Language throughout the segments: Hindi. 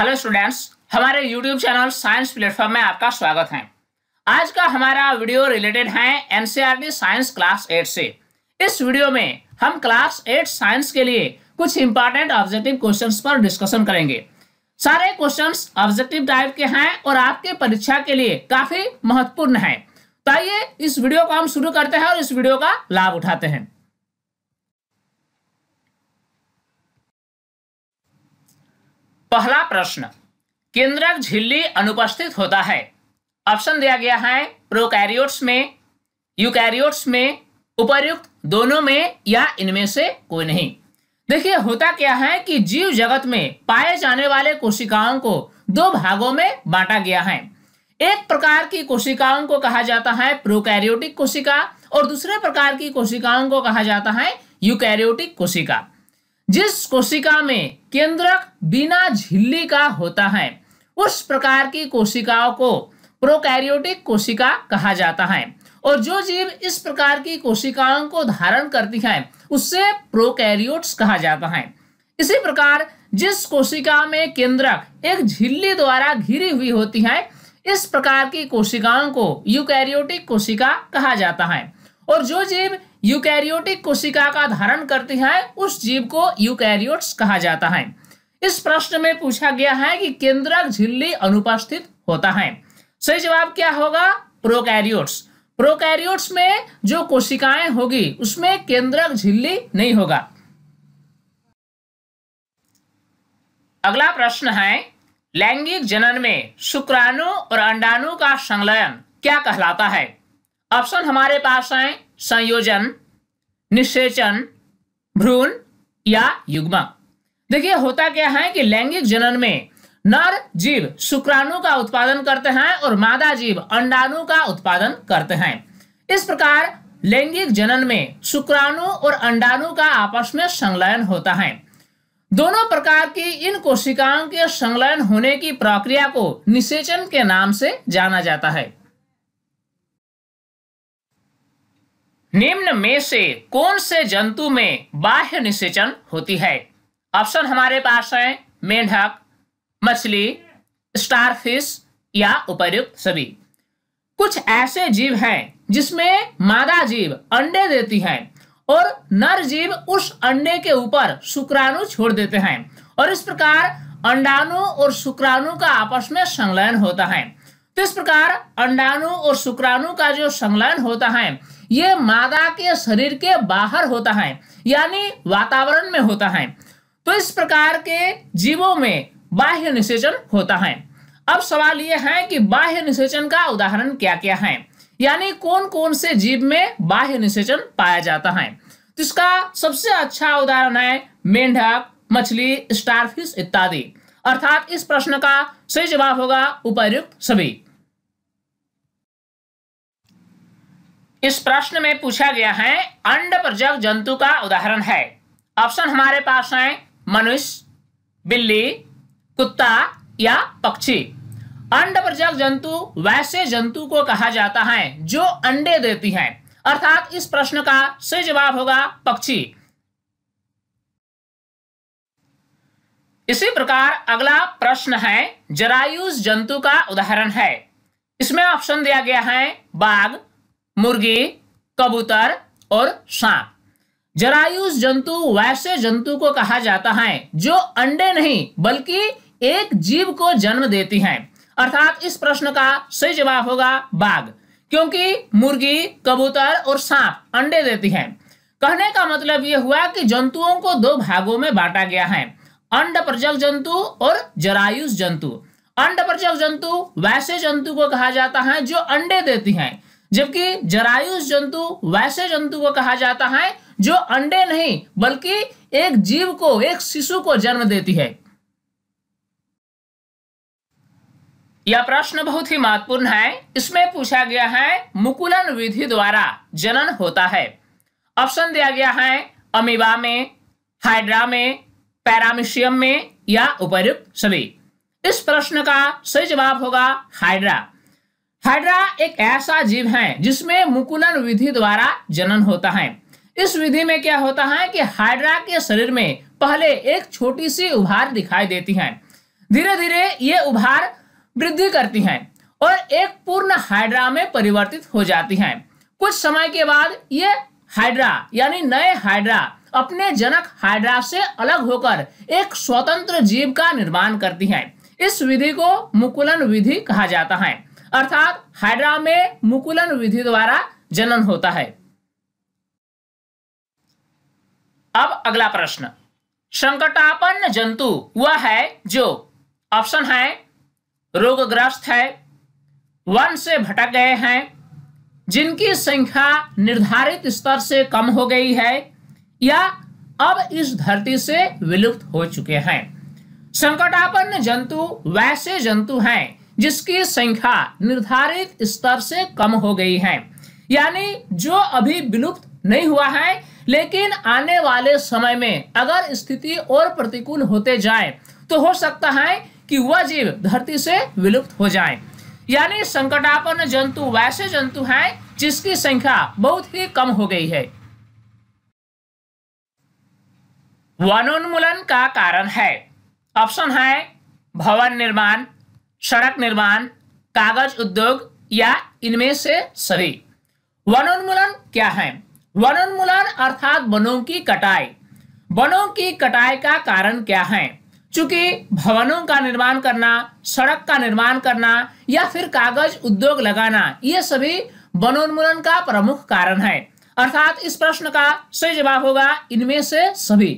हेलो स्टूडेंट्स हमारे यूट्यूब चैनल साइंस प्लेटफॉर्म में आपका स्वागत है आज का हमारा वीडियो रिलेटेड है एनसीईआरटी साइंस क्लास एट से इस वीडियो में हम क्लास एट साइंस के लिए कुछ इंपॉर्टेंट ऑब्जेक्टिव क्वेश्चंस पर डिस्कशन करेंगे सारे क्वेश्चंस ऑब्जेक्टिव टाइप के हैं और आपके परीक्षा के लिए काफी महत्वपूर्ण है तो आइए इस वीडियो को हम शुरू करते हैं और इस वीडियो का लाभ उठाते हैं पहला प्रश्न केंद्रक झिल्ली अनुपस्थित होता है ऑप्शन दिया गया है प्रोकैरियोट्स में यूकैरियोट्स में उपर्युक्त दोनों में या इनमें से कोई नहीं देखिए होता क्या है कि जीव जगत में पाए जाने वाले कोशिकाओं को दो भागों में बांटा गया है एक प्रकार की कोशिकाओं को कहा जाता है प्रोकैरियोटिक कोशिका और दूसरे प्रकार की कोशिकाओं को कहा जाता है यूकैरियोटिक कोशिका जिस कोशिका में केंद्रक बिना झिल्ली का होता है उस प्रकार की कोशिकाओं को प्रोकैरियोटिक कोशिका कहा जाता है और जो जीव इस प्रकार की कोशिकाओं को धारण करती है उससे प्रोकैरियोट्स कहा जाता है इसी प्रकार जिस कोशिका में केंद्रक एक झिल्ली द्वारा घिरी हुई होती है इस प्रकार की कोशिकाओं को यूकैरियोटिक कोशिका कहा जाता है और जो जीव यूकैरियोटिक कोशिका का धारण करती है उस जीव को यूकैरियोट्स कहा जाता है इस प्रश्न में पूछा गया है कि केंद्रक झिल्ली अनुपस्थित होता है सही जवाब क्या होगा प्रोकैरियोट्स प्रोकैरियोट्स में जो कोशिकाएं होगी उसमें केंद्रक झिल्ली नहीं होगा अगला प्रश्न है लैंगिक जनन में शुक्राणु और अंडाणु का संलयन क्या कहलाता है ऑप्शन हमारे पास हैं संयोजन निषेचन भ्रूण या युग्मक देखिए होता क्या है कि लैंगिक जनन में नर जीव शुक्राणु का उत्पादन करते हैं और मादा जीव अंडाणु का उत्पादन करते हैं इस प्रकार लैंगिक जनन में शुक्राणु और अंडाणु का आपस में संलयन होता है दोनों प्रकार की इन कोशिकाओं के संलयन होने की प्रक्रिया को निषेचन के नाम से जाना जाता है निम्न में से कौन से जंतु में बाह्य निषेचन होती है ऑप्शन हमारे पास है मेंढक मछली स्टारफिश या उपर्युक्त सभी कुछ ऐसे जीव हैं जिसमें मादा जीव अंडे देती है और नर जीव उस अंडे के ऊपर शुक्राणु छोड़ देते हैं और इस प्रकार अंडाणु और शुक्राणु का आपस में संलयन होता है तो इस प्रकार अंडाणु और शुक्राणु का जो संलयन होता है ये मादा के शरीर के बाहर होता है यानी वातावरण में होता है तो इस प्रकार के जीवों में बाह्य निषेचन होता है अब सवाल यह है कि बाह्य निषेचन का उदाहरण क्या क्या है यानी कौन कौन से जीव में बाह्य निषेचन पाया जाता है तो इसका सबसे अच्छा उदाहरण है मेंढक मछली स्टारफिश इत्यादि अर्थात इस प्रश्न का सही जवाब होगा उपायुक्त सभी इस प्रश्न में पूछा गया है अंड प्रजक जंतु का उदाहरण है ऑप्शन हमारे पास है मनुष्य बिल्ली कुत्ता या पक्षी अंड प्रजक जंतु वैसे जंतु को कहा जाता है जो अंडे देती हैं अर्थात इस प्रश्न का सही जवाब होगा पक्षी इसी प्रकार अगला प्रश्न है जरायुष जंतु का उदाहरण है इसमें ऑप्शन दिया गया है बाघ मुर्गे कबूतर और सांप जरायुष जंतु वैसे जंतु को कहा जाता है जो अंडे नहीं बल्कि एक जीव को जन्म देती हैं अर्थात इस प्रश्न का सही जवाब होगा बाघ क्योंकि मुर्गी कबूतर और सांप अंडे देती हैं कहने का मतलब यह हुआ कि जंतुओं को दो भागों में बांटा गया है अंड प्रजक जंतु और जरायुष जंतु अंड प्रजक जंतु वैसे जंतु को कहा जाता है जो अंडे देती हैं जबकि जरायुष जंतु वैसे जंतु को कहा जाता है जो अंडे नहीं बल्कि एक जीव को एक शिशु को जन्म देती है यह प्रश्न बहुत ही महत्वपूर्ण है इसमें पूछा गया है मुकुलन विधि द्वारा जनन होता है ऑप्शन दिया गया है अमीबा में हाइड्रा में पैरामिशियम में या उपरुक्त सभी इस प्रश्न का सही जवाब होगा हाइड्रा हाइड्रा एक ऐसा जीव है जिसमें मुकुलन विधि द्वारा जनन होता है इस विधि में क्या होता है कि हाइड्रा के शरीर में पहले एक छोटी सी उभार दिखाई देती है धीरे धीरे ये उभार वृद्धि करती है और एक पूर्ण हाइड्रा में परिवर्तित हो जाती है कुछ समय के बाद ये हाइड्रा यानी नए हाइड्रा अपने जनक हाइड्रा से अलग होकर एक स्वतंत्र जीव का निर्माण करती है इस विधि को मुकुलन विधि कहा जाता है अर्थात हाइड्रा में मुकुलन विधि द्वारा जनन होता है अब अगला प्रश्न संकटापन्न जंतु वह है जो ऑप्शन है रोगग्रस्त है वन से भटक गए हैं जिनकी संख्या निर्धारित स्तर से कम हो गई है या अब इस धरती से विलुप्त हो चुके हैं संकटापन्न जंतु वैसे जंतु हैं जिसकी संख्या निर्धारित स्तर से कम हो गई है यानी जो अभी विलुप्त नहीं हुआ है लेकिन आने वाले समय में अगर स्थिति और प्रतिकूल होते जाए तो हो सकता है कि वह जीव धरती से विलुप्त हो जाए यानी संकटापन्न जंतु वैसे जंतु हैं जिसकी संख्या बहुत ही कम हो गई है वनोन्मूलन का कारण है ऑप्शन है भवन निर्माण सड़क निर्माण कागज उद्योग या इनमें से सभी वनोन्मूलन क्या है वनोन्मूलन अर्थात वनों की कटाई वनों की कटाई का कारण क्या है चूंकि भवनों का निर्माण करना सड़क का निर्माण करना या फिर कागज उद्योग लगाना ये सभी वनोन्मूलन का प्रमुख कारण है अर्थात इस प्रश्न का सही जवाब होगा इनमें से सभी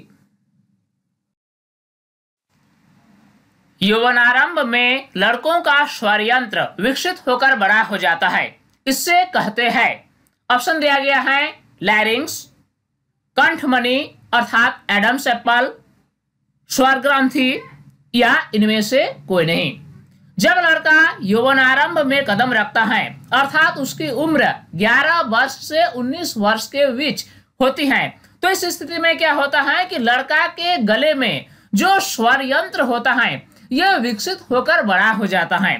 आरंभ में लड़कों का स्वरयंत्र विकसित होकर बड़ा हो जाता है इससे कहते हैं ऑप्शन दिया गया है लैरिंग्स कंठमणि अर्थात सेप्पल स्वर ग्रंथि या इनमें से कोई नहीं जब लड़का यौवनारंभ में कदम रखता है अर्थात उसकी उम्र 11 वर्ष से 19 वर्ष के बीच होती है तो इस स्थिति में क्या होता है कि लड़का के गले में जो स्वर यंत्र होता है यह विकसित होकर बड़ा हो जाता है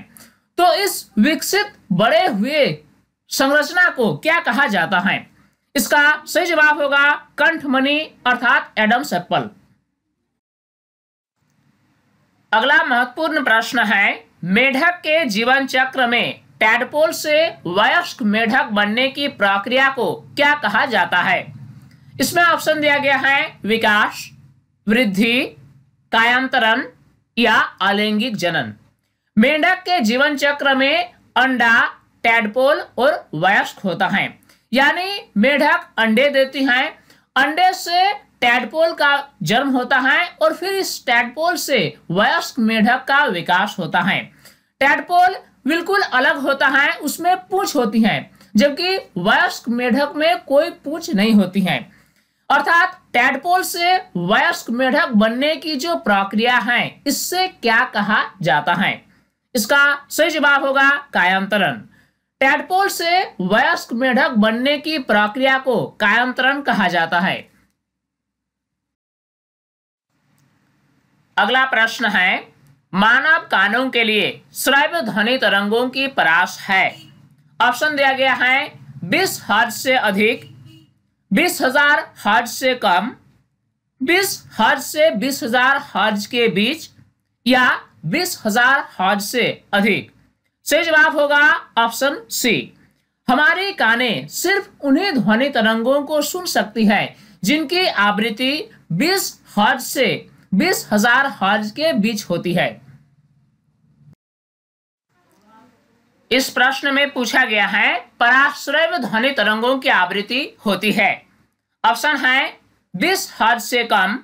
तो इस विकसित बड़े हुए संरचना को क्या कहा जाता है इसका सही जवाब होगा मनी अर्थात एडम सेप्पल अगला महत्वपूर्ण प्रश्न है मेढक के जीवन चक्र में टैडपोल से वयस्क मेढक बनने की प्रक्रिया को क्या कहा जाता है इसमें ऑप्शन दिया गया है विकास वृद्धि कायांतरण या अलैंगिक जनन मेंढक के जीवन चक्र में अंडा टैडपोल और वयस्क होता है यानी मेढक अंडे देती हैं अंडे से टैडपोल का जन्म होता है और फिर इस टैडपोल से वयस्क मेढक का विकास होता है टैडपोल बिल्कुल अलग होता है उसमें पूछ होती है जबकि वयस्क मेढक में कोई पूछ नहीं होती है अर्थात टेडपोल से वयस्क मेढक बनने की जो प्रक्रिया है इससे क्या कहा जाता है इसका सही जवाब होगा कायांतरण टेडपोल से वयस्क मेढक बनने की प्रक्रिया को कायांतरण कहा जाता है अगला प्रश्न है मानव कानों के लिए श्रव्य ध्वनि तरंगों की परास है ऑप्शन दिया गया है 20 हर्ज से अधिक बीस हजार हर्ज से कम बीस हर्ज से बीस हजार हर्ज के बीच या बीस हजार हर्ज से अधिक सही जवाब होगा ऑप्शन सी हमारे काने सिर्फ उन्हीं ध्वनि तरंगों को सुन सकती है जिनकी आवृत्ति बीस हर्ज से बीस हजार हर्ज के बीच होती है इस प्रश्न में पूछा गया है पराश्रय ध्वनि तरंगों की आवृत्ति होती है ऑप्शन है बीस हर्ज से कम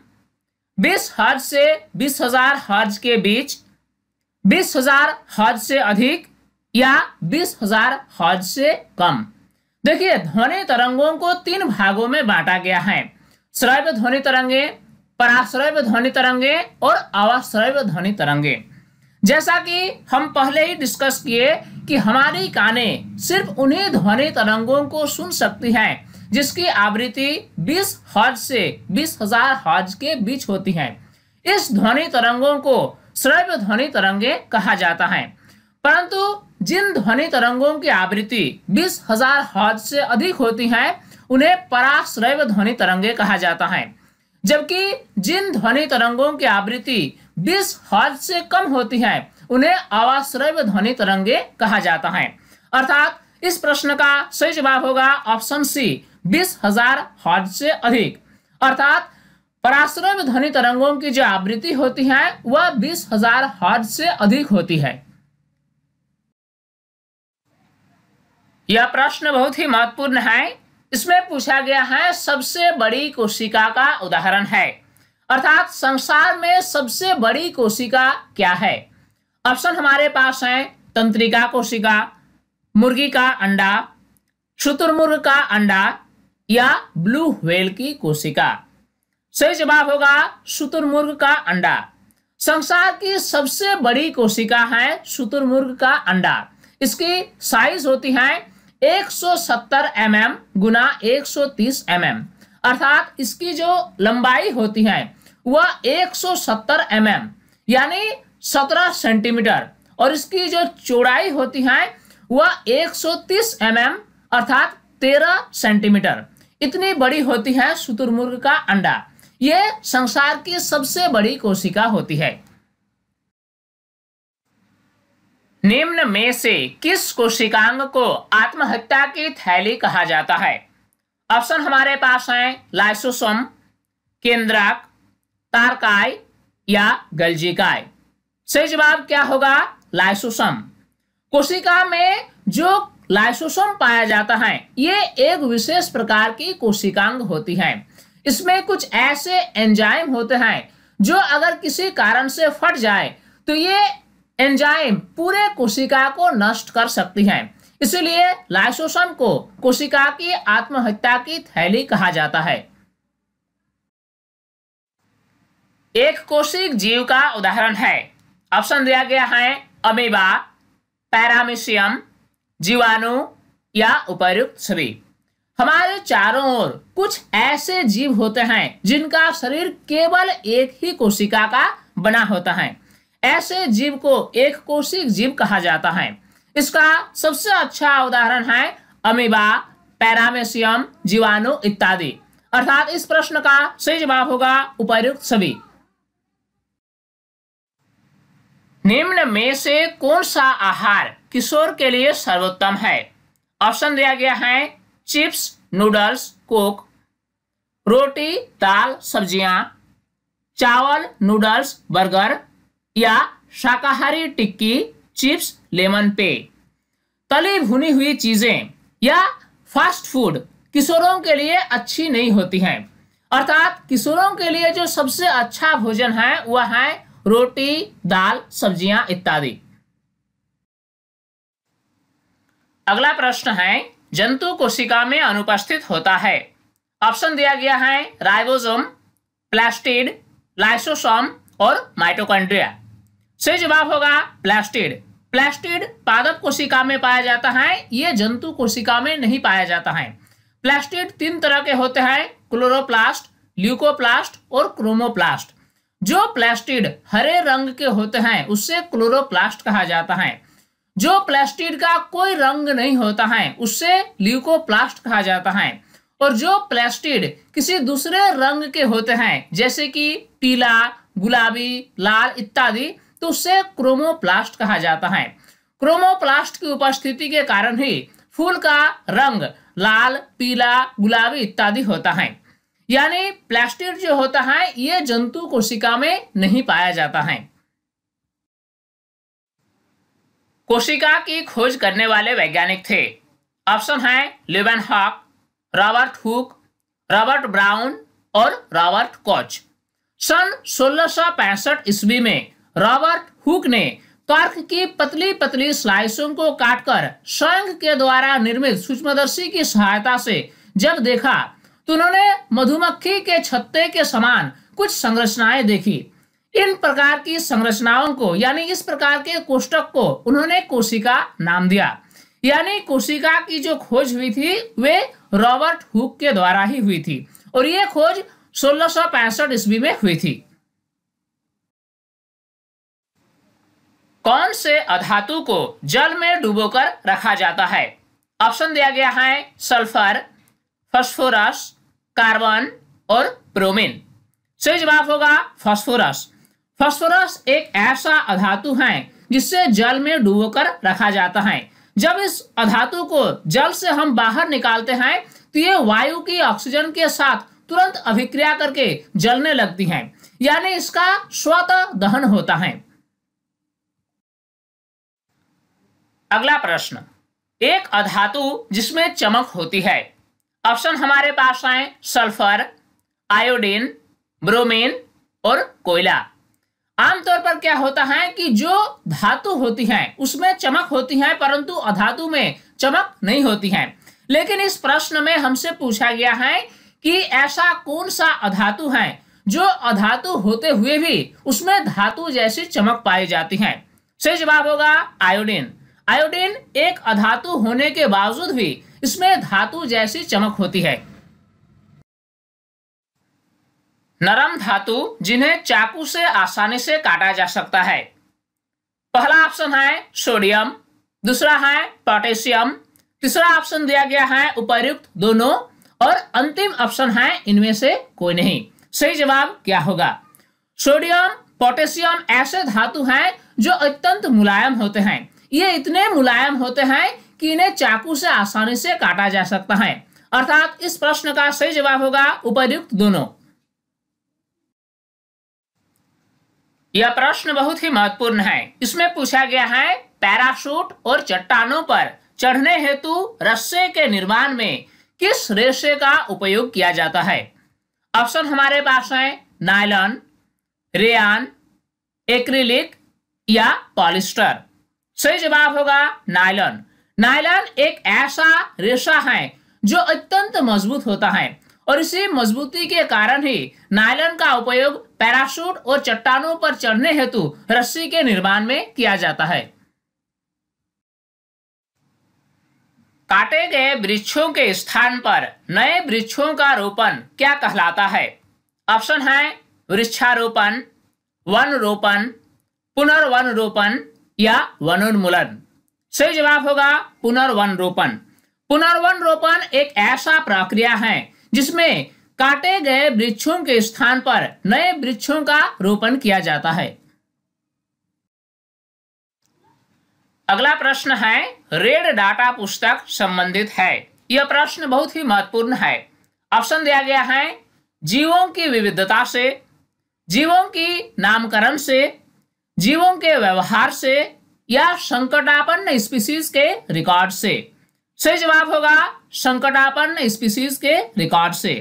बीस हर्ज से हजार हर्ज के बीच हजार हर्ज से अधिक या हजार हर्ज से कम देखिए ध्वनि तरंगों को तीन भागों में बांटा गया है श्रैव ध्वनि तरंगे पराश्रय ध्वनि तरंगे और अवाश्रय ध्वनि तरंगे जैसा कि हम पहले ही डिस्कस किए कि हमारी काने सिर्फ उन्हीं ध्वनि तरंगों को सुन सकती हैं जिसकी आवृत्ति 20 हर्ज से 20,000 हर्ज के बीच होती है इस ध्वनि तरंगों को श्रव्य ध्वनि तरंगे कहा जाता है परंतु जिन ध्वनि तरंगों की आवृत्ति 20,000 हर्ज से अधिक होती है उन्हें पराश्रव्य ध्वनि तरंगे कहा जाता है जबकि जिन ध्वनि तरंगों की आवृत्ति 20 हर्ज से कम होती है उन्हें आवाश्रय ध्वनि तरंगे कहा जाता है अर्थात इस प्रश्न का सही जवाब होगा ऑप्शन सी बीस हजार हॉर्ज से अधिक अर्थात पराश्रय ध्वनि तरंगों की जो आवृत्ति होती है वह बीस हजार हॉर्ज से अधिक होती है यह प्रश्न बहुत ही महत्वपूर्ण है इसमें पूछा गया है सबसे बड़ी कोशिका का उदाहरण है अर्थात संसार में सबसे बड़ी कोशिका क्या है ऑप्शन हमारे पास है तंत्रिका कोशिका मुर्गी का अंडा शुतुरमुर्ग का अंडा या ब्लू व्हेल की कोशिका सही जवाब होगा शुतुरमुर्ग का अंडा संसार की सबसे बड़ी कोशिका है शुतुरमुर्ग का अंडा इसकी साइज होती है 170 सौ mm गुना 130 mm अर्थात इसकी जो लंबाई होती है वह 170 सौ mm यानी सत्रह सेंटीमीटर और इसकी जो चौड़ाई होती है वह 130 सौ mm, अर्थात 13 सेंटीमीटर इतनी बड़ी होती है शुतुरमुर्ग का अंडा ये संसार की सबसे बड़ी कोशिका होती है निम्न में से किस कोशिकांग को आत्महत्या की थैली कहा जाता है ऑप्शन हमारे पास हैं लाइसोसोम केंद्रक तारकाय या गलजीकाय सही जवाब क्या होगा लाइसोसम कोशिका में जो लाइसोसोम पाया जाता है ये एक विशेष प्रकार की कोशिकांग होती है इसमें कुछ ऐसे एंजाइम होते हैं जो अगर किसी कारण से फट जाए तो ये एंजाइम पूरे कोशिका को नष्ट कर सकती है इसलिए लाइसोसम को कोशिका की आत्महत्या की थैली कहा जाता है एक कोशिक जीव का उदाहरण है ऑप्शन दिया गया है अमेबा पैरामिशियम जीवाणु या उपरुक्त सभी हमारे चारों ओर कुछ ऐसे जीव होते हैं जिनका शरीर केवल एक ही कोशिका का बना होता है ऐसे जीव को एक कोशिक जीव कहा जाता है इसका सबसे अच्छा उदाहरण है अमीबा पैरामेशियम जीवाणु इत्यादि अर्थात इस प्रश्न का सही जवाब होगा उपयुक्त सभी निम्न में से कौन सा आहार किशोर के लिए सर्वोत्तम है ऑप्शन दिया गया है चिप्स नूडल्स कोक रोटी दाल सब्जियां चावल नूडल्स बर्गर या शाकाहारी टिक्की चिप्स लेमन पे तली भुनी हुई चीजें या फास्ट फूड किशोरों के लिए अच्छी नहीं होती हैं अर्थात किशोरों के लिए जो सबसे अच्छा भोजन है वह है रोटी दाल सब्जियां इत्यादि अगला प्रश्न है जंतु कोशिका में अनुपस्थित होता है ऑप्शन दिया गया है राइबोसोम प्लास्टिड लाइसोसोम और माइटोकॉन्ड्रिया सही जवाब होगा प्लास्टिड प्लास्टिड पादप कोशिका में पाया जाता है ये जंतु कोशिका में नहीं पाया जाता है प्लास्टिड तीन तरह के होते हैं क्लोरोप्लास्ट ल्यूकोप्लास्ट और क्रोमोप्लास्ट जो प्लास्टिड हरे रंग के होते हैं उससे क्लोरोप्लास्ट कहा जाता है जो प्लास्टिड का कोई रंग नहीं होता है उससे ल्यूकोप्लास्ट कहा जाता है और जो प्लास्टिड किसी दूसरे रंग के होते हैं जैसे कि पीला गुलाबी लाल इत्यादि तो उससे क्रोमोप्लास्ट कहा जाता है क्रोमोप्लास्ट की उपस्थिति के कारण ही फूल का रंग लाल पीला गुलाबी इत्यादि होता है यानी प्लास्टिड जो होता है ये जंतु कोशिका में नहीं पाया जाता है कोशिका की खोज करने वाले वैज्ञानिक थे ऑप्शन है Leeuwenhoek Robert Hooke Robert Brown और रॉबर्ट कोच सन 1665 ईस्वी में रॉबर्ट हुक ने कार्क की पतली पतली स्लाइसों को काटकर स्वयं के द्वारा निर्मित सूक्ष्मदर्शी की सहायता से जब देखा तो उन्होंने मधुमक्खी के छत्ते के समान कुछ संरचनाएं देखी इन प्रकार की संरचनाओं को यानी इस प्रकार के कोष्टक को उन्होंने कोशिका नाम दिया यानी कोशिका की जो खोज हुई थी वे रॉबर्ट हुक के द्वारा ही हुई थी और ये खोज सोलह ईस्वी में हुई थी कौन से अधातु को जल में डुबोकर रखा जाता है ऑप्शन दिया गया है सल्फर फॉस्फोरस कार्बन और प्रोमिन सही जवाब होगा फॉस्फोरस फॉस्फोरस एक ऐसा अधातु है जिससे जल में डुबोकर रखा जाता है जब इस अधातु को जल से हम बाहर निकालते हैं तो ये वायु की ऑक्सीजन के साथ तुरंत अभिक्रिया करके जलने लगती है यानी इसका स्वतः दहन होता है अगला प्रश्न एक अधातु जिसमें चमक होती है ऑप्शन हमारे पास आए सल्फर आयोडीन ब्रोमीन और कोयला आमतौर पर क्या होता है कि जो धातु होती है उसमें चमक होती है परंतु अधातु में चमक नहीं होती है लेकिन इस प्रश्न में हमसे पूछा गया है कि ऐसा कौन सा अधातु है जो अधातु होते हुए भी उसमें धातु जैसी चमक पाई जाती है सही जवाब होगा आयोडीन आयोडीन एक अधातु होने के बावजूद भी इसमें धातु जैसी चमक होती है नरम धातु जिन्हें चाकू से आसानी से काटा जा सकता है पहला ऑप्शन है सोडियम दूसरा है पोटेशियम तीसरा ऑप्शन दिया गया है उपयुक्त दोनों और अंतिम ऑप्शन है इनमें से कोई नहीं सही जवाब क्या होगा सोडियम पोटेशियम ऐसे धातु हैं जो अत्यंत मुलायम होते हैं ये इतने मुलायम होते हैं कि इन्हें चाकू से आसानी से काटा जा सकता है अर्थात इस प्रश्न का सही जवाब होगा उपयुक्त दोनों यह प्रश्न बहुत ही महत्वपूर्ण है इसमें पूछा गया है पैराशूट और चट्टानों पर चढ़ने हेतु रस्से के निर्माण में किस रेशे का उपयोग किया जाता है ऑप्शन हमारे पास है नायलॉन रेन एक्रिलिक या पॉलिस्टर सही जवाब होगा नायलॉन नायलॉन एक ऐसा रेशा है जो अत्यंत मजबूत होता है और इसी मजबूती के कारण ही नायलॉन का उपयोग पैराशूट और चट्टानों पर चढ़ने हेतु रस्सी के निर्माण में किया जाता है काटे गए वृक्षों के स्थान पर नए वृक्षों का रोपण क्या कहलाता है ऑप्शन है वृक्षारोपण वन रोपण पुनर्वन रोपण या वनोन्मूलन सही जवाब होगा पुनर्वन रोपण पुनर्वन रोपण एक ऐसा प्रक्रिया है जिसमें काटे गए वृक्षों के स्थान पर नए वृक्षों का रोपण किया जाता है अगला प्रश्न है रेड डाटा पुस्तक संबंधित है यह प्रश्न बहुत ही महत्वपूर्ण है ऑप्शन दिया गया है जीवों की विविधता से जीवों की नामकरण से जीवों के व्यवहार से या संकटापन्न स्पीसीज के रिकॉर्ड से सही जवाब होगा संकटापन्न स्पीसीज के रिकॉर्ड से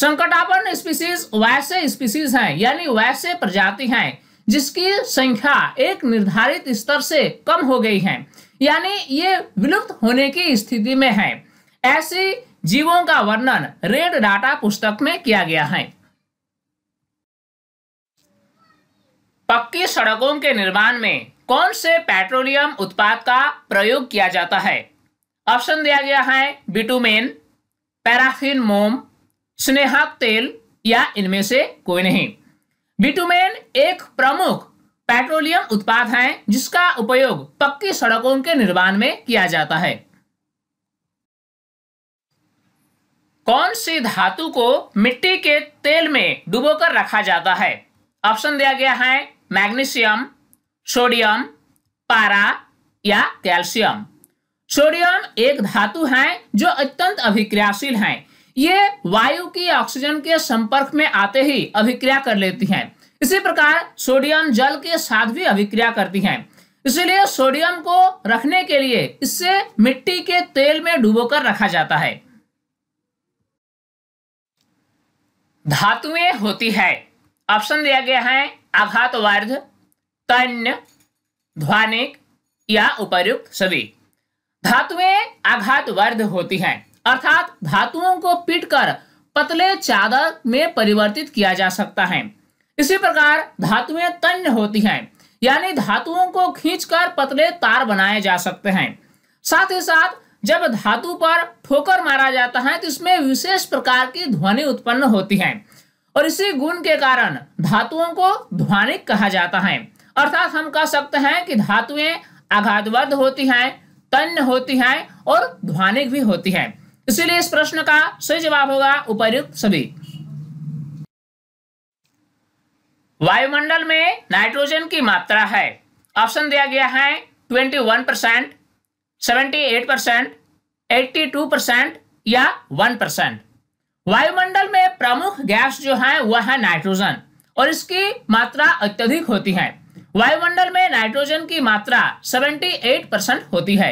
संकटापन्न स्पीसीज वैसे स्पीसीज हैं यानी वैसे प्रजाति हैं जिसकी संख्या एक निर्धारित स्तर से कम हो गई है यानी ये विलुप्त होने की स्थिति में है ऐसी जीवों का वर्णन रेड डाटा पुस्तक में किया गया है पक्की सड़कों के निर्माण में कौन से पेट्रोलियम उत्पाद का प्रयोग किया जाता है ऑप्शन दिया गया है बिटुमेन पैराफिन मोम स्नेहक तेल या इनमें से कोई नहीं बिटुमेन एक प्रमुख पेट्रोलियम उत्पाद है जिसका उपयोग पक्की सड़कों के निर्माण में किया जाता है कौन सी धातु को मिट्टी के तेल में डुबोकर रखा जाता है ऑप्शन दिया गया है मैग्नीशियम सोडियम पारा या कैल्शियम सोडियम एक धातु है जो अत्यंत अभिक्रियाशील है ये वायु की ऑक्सीजन के संपर्क में आते ही अभिक्रिया कर लेती है इसी प्रकार सोडियम जल के साथ भी अभिक्रिया करती है इसलिए सोडियम को रखने के लिए इससे मिट्टी के तेल में डुबोकर रखा जाता है धातुएं होती है ऑप्शन दिया गया है आघात वर्ध तन्य ध्वानिक या उपर्युक्त सभी धातुएं आघात वर्ध होती हैं अर्थात धातुओं को पीटकर पतले चादर में परिवर्तित किया जा सकता है इसी प्रकार धातुएं तन्य होती हैं यानी धातुओं को खींचकर पतले तार बनाए जा सकते हैं साथ ही साथ जब धातु पर ठोकर मारा जाता है तो इसमें विशेष प्रकार की ध्वनि उत्पन्न होती है और इसी गुण के कारण धातुओं को ध्वनिक कहा जाता है अर्थात हम कह सकते हैं कि धातुएं आघातबद्ध होती हैं तन्य होती हैं और ध्वनिक भी होती हैं इसीलिए इस प्रश्न का सही जवाब होगा उपयुक्त सभी वायुमंडल में नाइट्रोजन की मात्रा है ऑप्शन दिया गया है 21 percent seventy percent eighty percent या 1 परसेंट वायुमंडल में प्रमुख गैस जो है वह है नाइट्रोजन और इसकी मात्रा अत्यधिक होती है वायुमंडल में नाइट्रोजन की मात्रा 78 परसेंट होती है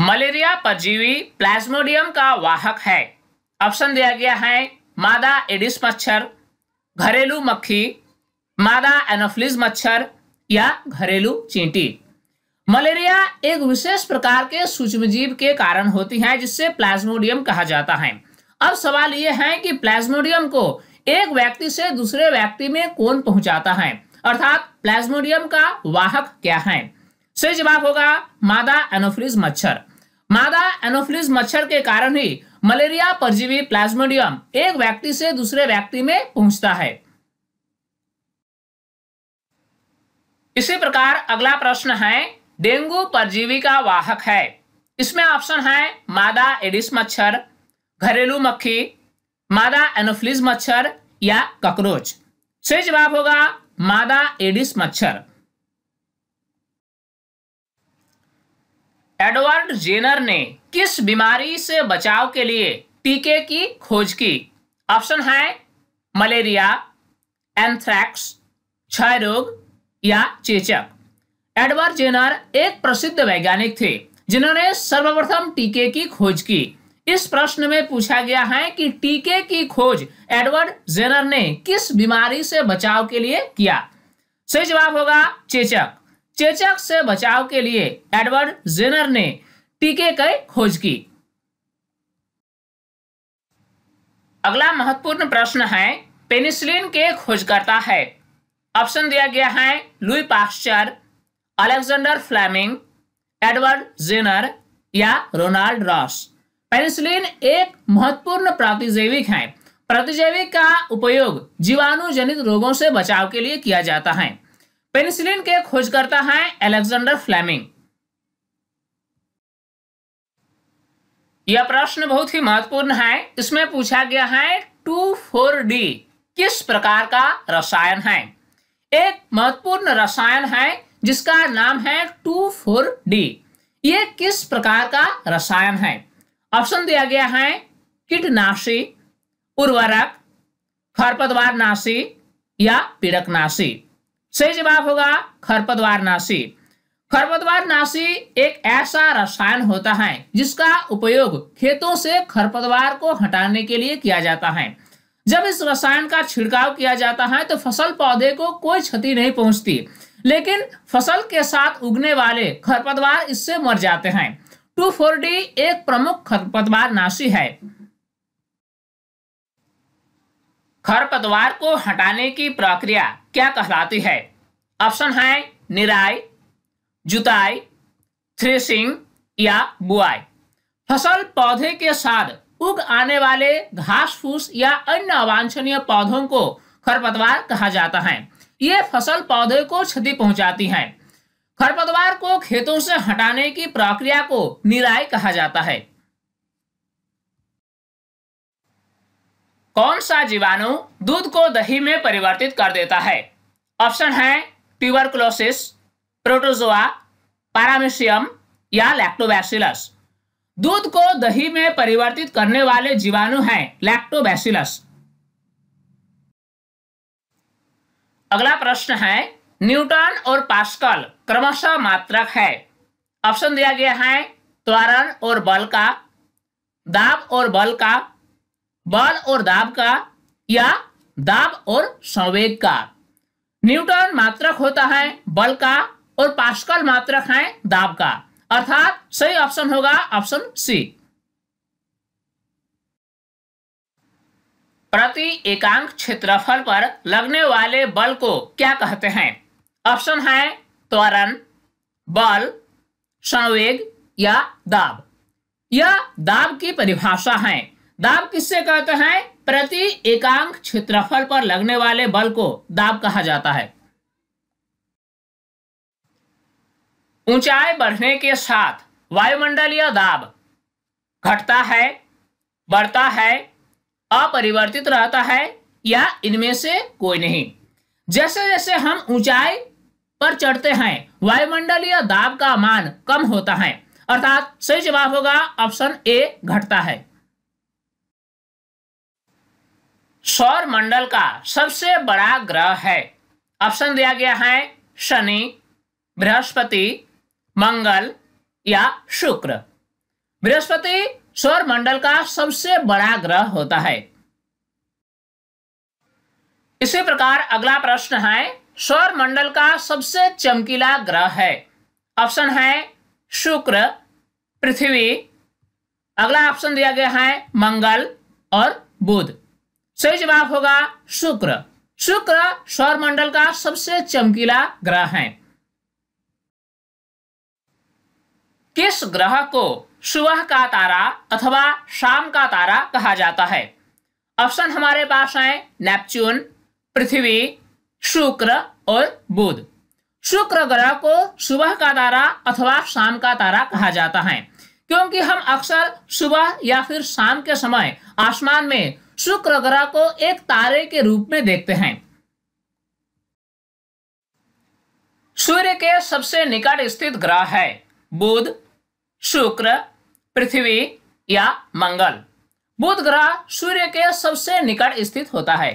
मलेरिया परजीवी प्लाज्मोडियम का वाहक है ऑप्शन दिया गया है मादा एडिस मच्छर घरेलू मक्खी मादा एनोफ्लिज मच्छर या घरेलू चींटी मलेरिया एक विशेष प्रकार के सूक्ष्मजीव के कारण होती है जिससे प्लाज्मोडियम कहा जाता है अब सवाल यह है कि प्लाज्मोडियम को एक व्यक्ति से दूसरे व्यक्ति में कौन पहुंचाता है अर्थात प्लाज्मोडियम का वाहक क्या है सही जवाब होगा मादा एनोफिलिज मच्छर मादा एनोफिलिज मच्छर के कारण ही मलेरिया परजीवी प्लाज्मोडियम एक व्यक्ति से दूसरे व्यक्ति में पहुंचता है इसी प्रकार अगला प्रश्न है डेंगू परजीवी का वाहक है इसमें ऑप्शन है मादा एडिस मच्छर घरेलू मक्खी मादा एनोफिलिज मच्छर या कॉकरोच सही जवाब होगा मादा एडिस मच्छर एडवर्ड जेनर ने किस बीमारी से बचाव के लिए टीके की खोज की ऑप्शन है मलेरिया एंथ्रैक्स क्षय रोग या चेचक एडवर्ड जेनर एक प्रसिद्ध वैज्ञानिक थे जिन्होंने सर्वप्रथम टीके की खोज की इस प्रश्न में पूछा गया है कि टीके की खोज एडवर्ड जेनर ने किस बीमारी से बचाव के लिए किया सही जवाब होगा चेचक चेचक से बचाव के लिए एडवर्ड जेनर ने टीके की खोज की अगला महत्वपूर्ण प्रश्न है पेनिसिलिन के खोजकर्ता है ऑप्शन दिया गया है Louis Pasteur Alexander Fleming Edward Jenner या रोनाल्ड रॉस पेनिसिलिन एक महत्वपूर्ण प्रतिजैविक है प्रतिजैविक का उपयोग जीवाणु जनित रोगों से बचाव के लिए किया जाता है पेनिसिलिन के खोजकर्ता हैं एलेक्सेंडर फ्लेमिंग यह प्रश्न बहुत ही महत्वपूर्ण है इसमें पूछा गया है टू फोर डी किस प्रकार का रसायन है एक महत्वपूर्ण रसायन है जिसका नाम है टू फोर डी ये किस प्रकार का रसायन है ऑप्शन दिया गया है कीटनाशी उर्वरक खरपतवार नाशी या पीड़क नाशी सही जवाब होगा खरपतवार नाशी खरपतवार नाशी एक ऐसा रसायन होता है जिसका उपयोग खेतों से खरपतवार को हटाने के लिए किया जाता है जब इस रसायन का छिड़काव किया जाता है तो फसल पौधे को कोई क्षति नहीं पहुंचती लेकिन फसल के साथ उगने वाले खरपतवार इससे मर जाते हैं टू फोर डी एक प्रमुख खरपतवार नाशी है खरपतवार को हटाने की प्रक्रिया क्या कहलाती है ऑप्शन है निराई जुताई थ्रेसिंग या बुआई फसल पौधे के साथ उग आने वाले घास फूस या अन्य अवांछनीय पौधों को खरपतवार कहा जाता है ये फसल पौधे को क्षति पहुंचाती हैं खरपतवार को खेतों से हटाने की प्रक्रिया को निराई कहा जाता है कौन सा जीवाणु दूध को दही में परिवर्तित कर देता है ऑप्शन है ट्यूबरक्लोसिस प्रोटोजोआ पैरामिशियम या लैक्टोबैसिलस दूध को दही में परिवर्तित करने वाले जीवाणु हैं लैक्टोबैसिलस अगला प्रश्न है न्यूटन और पास्कल क्रमशः मात्रक है ऑप्शन दिया गया है त्वरण और बल का दाब और बल का बल और दाब का या दाब और संवेग का न्यूटन मात्रक होता है बल का और पास्कल मात्रक है दाब का अर्थात सही ऑप्शन होगा ऑप्शन सी प्रति एकांक क्षेत्रफल पर लगने वाले बल को क्या कहते हैं ऑप्शन है त्वरण बल संवेग या दाब यह दाब की परिभाषा है दाब किससे कहते हैं प्रति एकांक क्षेत्रफल पर लगने वाले बल को दाब कहा जाता है ऊंचाई बढ़ने के साथ वायुमंडलीय दाब घटता है बढ़ता है अपरिवर्तित रहता है या इनमें से कोई नहीं जैसे जैसे हम ऊंचाई पर चढ़ते हैं वायुमंडलीय दाब का मान कम होता है अर्थात सही जवाब होगा ऑप्शन ए घटता है सौर मंडल का सबसे बड़ा ग्रह है ऑप्शन दिया गया है शनि बृहस्पति मंगल या शुक्र बृहस्पति सौर मंडल का सबसे बड़ा ग्रह होता है इसी प्रकार अगला प्रश्न है सौर मंडल का सबसे चमकीला ग्रह है ऑप्शन है शुक्र पृथ्वी अगला ऑप्शन दिया गया है मंगल और बुध सही जवाब होगा शुक्र शुक्र सौर मंडल का सबसे चमकीला ग्रह है किस ग्रह को सुबह का तारा अथवा शाम का तारा कहा जाता है ऑप्शन हमारे पास है नेपच्यून पृथ्वी शुक्र और बुध शुक्र ग्रह को सुबह का तारा अथवा शाम का तारा कहा जाता है क्योंकि हम अक्सर सुबह या फिर शाम के समय आसमान में शुक्र ग्रह को एक तारे के रूप में देखते हैं सूर्य के सबसे निकट स्थित ग्रह है बुध शुक्र पृथ्वी या मंगल बुध ग्रह सूर्य के सबसे निकट स्थित होता है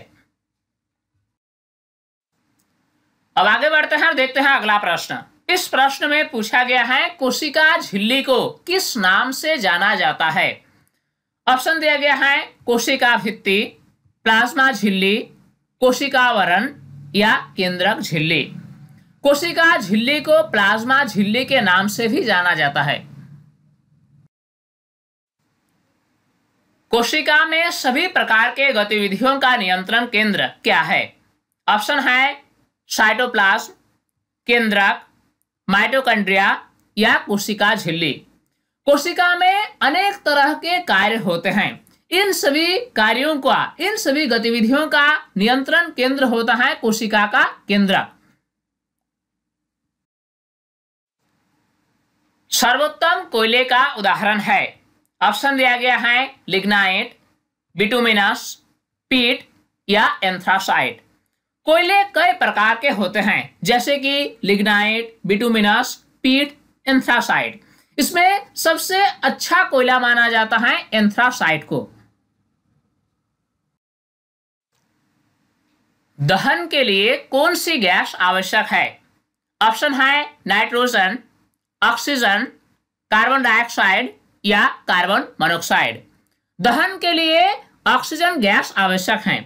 अब आगे बढ़ते हैं और देखते हैं अगला प्रश्न इस प्रश्न में पूछा गया है कोशिका झिल्ली को किस नाम से जाना जाता है ऑप्शन दिया गया है कोशिका भित्ति प्लाज्मा झिल्ली कोशिकावरण या केंद्रक झिल्ली कोशिका झिल्ली को प्लाज्मा झिल्ली के नाम से भी जाना जाता है कोशिका में सभी प्रकार के गतिविधियों का नियंत्रण केंद्र क्या है ऑप्शन है साइटोप्लाज्म केंद्रक माइटोकंड्रिया या कोशिका झिल्ली कोशिका में अनेक तरह के कार्य होते हैं इन सभी कार्यों का इन सभी गतिविधियों का नियंत्रण केंद्र होता है कोशिका का केंद्रक सर्वोत्तम कोयले का उदाहरण है ऑप्शन दिया गया है लिग्नाइट बिटुमिनस पीट या एंथ्रासाइट कोयले कई प्रकार के होते हैं जैसे कि लिग्नाइट बिटुमिनस पीट एंथ्रासाइट इसमें सबसे अच्छा कोयला माना जाता है एंथ्रासाइट को दहन के लिए कौन सी गैस आवश्यक है ऑप्शन है नाइट्रोजन ऑक्सीजन कार्बन डाइऑक्साइड या कार्बन मोनोक्साइड दहन के लिए ऑक्सीजन गैस आवश्यक है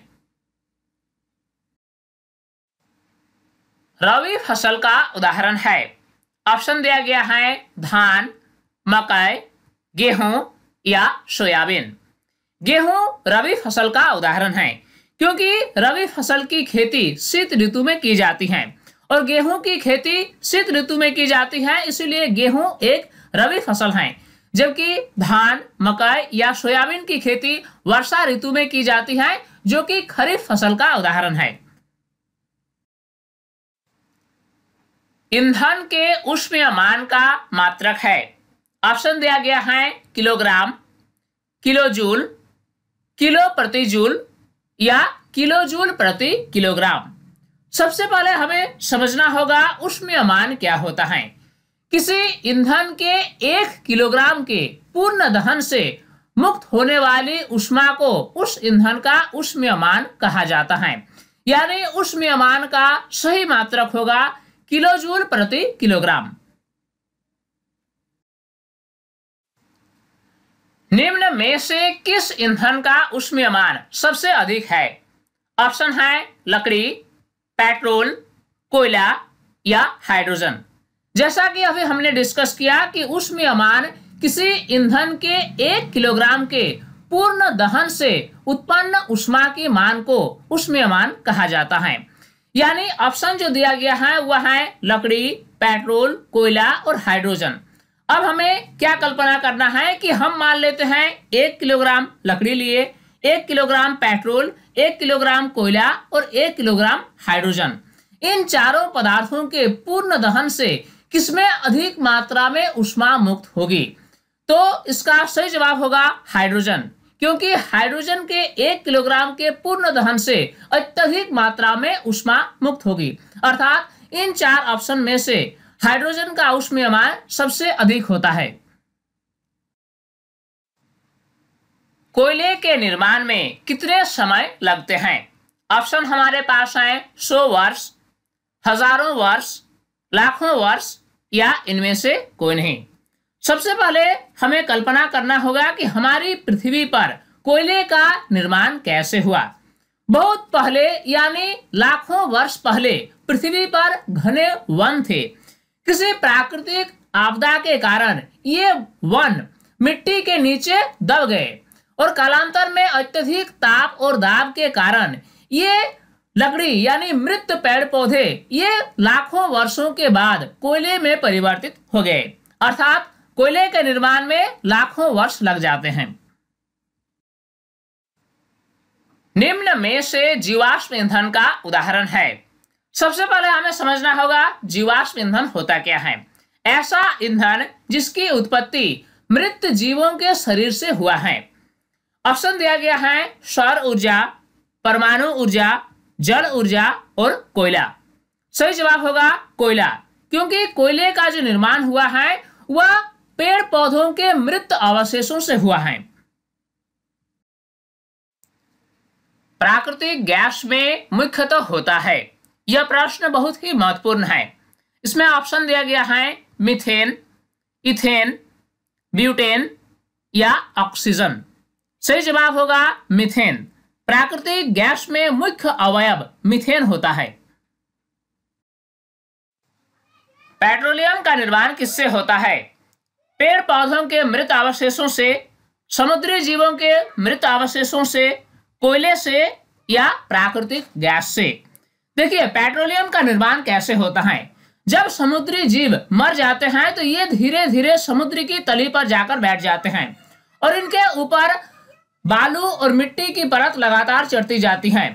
रवि फसल का उदाहरण है ऑप्शन दिया गया है धान मकई गेहूं या सोयाबीन गेहूं रबी फसल का उदाहरण है क्योंकि रवि फसल की खेती शीत ऋतु में की जाती है और गेहूं की खेती शीत ऋतु में की जाती है इसीलिए गेहूं एक रवि फसल है जबकि धान मकई या सोयाबीन की खेती वर्षा ऋतु में की जाती है जो कि खरीफ फसल का उदाहरण है ईंधन के मान का मात्रक है ऑप्शन दिया गया है किलोग्राम किलो जूल किलो प्रति जूल या किलो जूल प्रति किलोग्राम सबसे पहले हमें समझना होगा मान क्या होता है किसी ईंधन के एक किलोग्राम के पूर्ण दहन से मुक्त होने वाली उष्मा को उस ईंधन का मान कहा जाता है यानी मान का सही मात्रक होगा किलोजूल प्रति किलोग्राम निम्न में से किस ईंधन का उष्मीयमान सबसे अधिक है ऑप्शन है लकड़ी पेट्रोल कोयला या हाइड्रोजन जैसा कि अभी हमने डिस्कस किया कि उष्मीयमान किसी ईंधन के एक किलोग्राम के पूर्ण दहन से उत्पन्न उष्मा के मान को उष्मीयमान कहा जाता है यानी ऑप्शन जो दिया गया है वह है लकड़ी पेट्रोल कोयला और हाइड्रोजन अब हमें क्या कल्पना करना है कि हम मान लेते हैं एक किलोग्राम लकड़ी लिए एक किलोग्राम पेट्रोल एक किलोग्राम कोयला और एक किलोग्राम हाइड्रोजन इन चारों पदार्थों के पूर्ण दहन से किसमें अधिक मात्रा में उष्मा मुक्त होगी तो इसका सही जवाब होगा हाइड्रोजन क्योंकि हाइड्रोजन के एक किलोग्राम के पूर्ण दहन से अत्यधिक मात्रा में उष्मा मुक्त होगी अर्थात इन चार ऑप्शन में से हाइड्रोजन का उष्मीय मान सबसे अधिक होता है कोयले के निर्माण में कितने समय लगते हैं ऑप्शन हमारे पास आए सौ वर्ष हजारों वर्ष लाखों वर्ष या इनमें से कोई नहीं सबसे पहले हमें कल्पना करना होगा कि हमारी पृथ्वी पर कोयले का निर्माण कैसे हुआ बहुत पहले यानी लाखों वर्ष पहले पृथ्वी पर घने वन थे किसी प्राकृतिक आपदा के कारण ये वन मिट्टी के नीचे दब गए और कालांतर में अत्यधिक ताप और दाब के कारण ये लकड़ी यानी मृत पेड़ पौधे ये लाखों वर्षों के बाद कोयले में परिवर्तित हो गए अर्थात कोयले के निर्माण में लाखों वर्ष लग जाते हैं निम्न में से जीवाश्म ईंधन का उदाहरण है सबसे पहले हमें समझना होगा जीवाश्म ईंधन होता क्या है ऐसा ईंधन जिसकी उत्पत्ति मृत जीवों के शरीर से हुआ है ऑप्शन दिया गया है सौर ऊर्जा परमाणु ऊर्जा जल ऊर्जा और कोयला सही जवाब होगा कोयला क्योंकि कोयले का जो निर्माण हुआ है वह पेड़ पौधों के मृत अवशेषों से हुआ है प्राकृतिक गैस में मुख्यतः होता है यह प्रश्न बहुत ही महत्वपूर्ण है इसमें ऑप्शन दिया गया है मिथेन इथेन ब्यूटेन या ऑक्सीजन सही जवाब होगा मिथेन प्राकृतिक गैस में मुख्य अवयव मिथेन होता है पेट्रोलियम का निर्माण किससे होता है पेड़ पौधों के मृत अवशेषों से समुद्री जीवों के मृत अवशेषों से कोयले से या प्राकृतिक गैस से देखिए पेट्रोलियम का निर्माण कैसे होता है जब समुद्री जीव मर जाते हैं तो ये धीरे धीरे समुद्र की तली पर जाकर बैठ जाते हैं और इनके ऊपर बालू और मिट्टी की परत लगातार चढ़ती जाती है